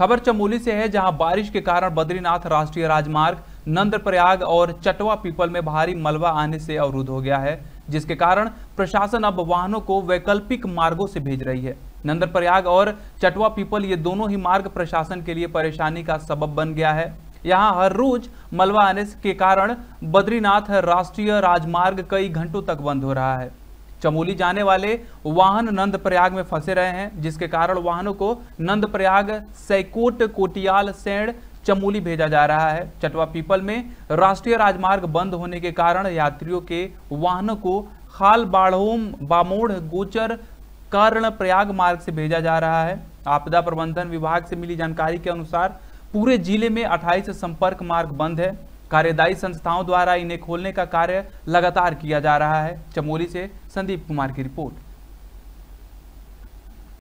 खबर चमोली से है जहां बारिश के कारण बद्रीनाथ राष्ट्रीय राजमार्ग नंदप्रयाग और चटवा पीपल में भारी मलबा आने से अवरुद्ध हो गया है जिसके कारण प्रशासन अब वाहनों को वैकल्पिक मार्गों से भेज रही है नंदप्रयाग और चटवा पीपल ये दोनों ही मार्ग प्रशासन के लिए परेशानी का सबब बन गया है यहाँ हर रोज मलबा आने के कारण बद्रीनाथ राष्ट्रीय राजमार्ग कई घंटों तक बंद हो रहा है चमोली जाने वाले वाहन नंद प्रयाग में फंसे रहे हैं जिसके कारण वाहनों को नंद प्रयाग सैकोट कोटियाल सैण चमोली भेजा जा रहा है चटवा पीपल में राष्ट्रीय राजमार्ग बंद होने के कारण यात्रियों के वाहनों को खाल बाढ़ोम बामोड़ गोचर कारण प्रयाग मार्ग से भेजा जा रहा है आपदा प्रबंधन विभाग से मिली जानकारी के अनुसार पूरे जिले में 28 संपर्क मार्ग बंद है कार्यदायी संस्थाओं द्वारा इन्हें खोलने का कार्य लगातार किया जा रहा है चमोली से संदीप कुमार की रिपोर्ट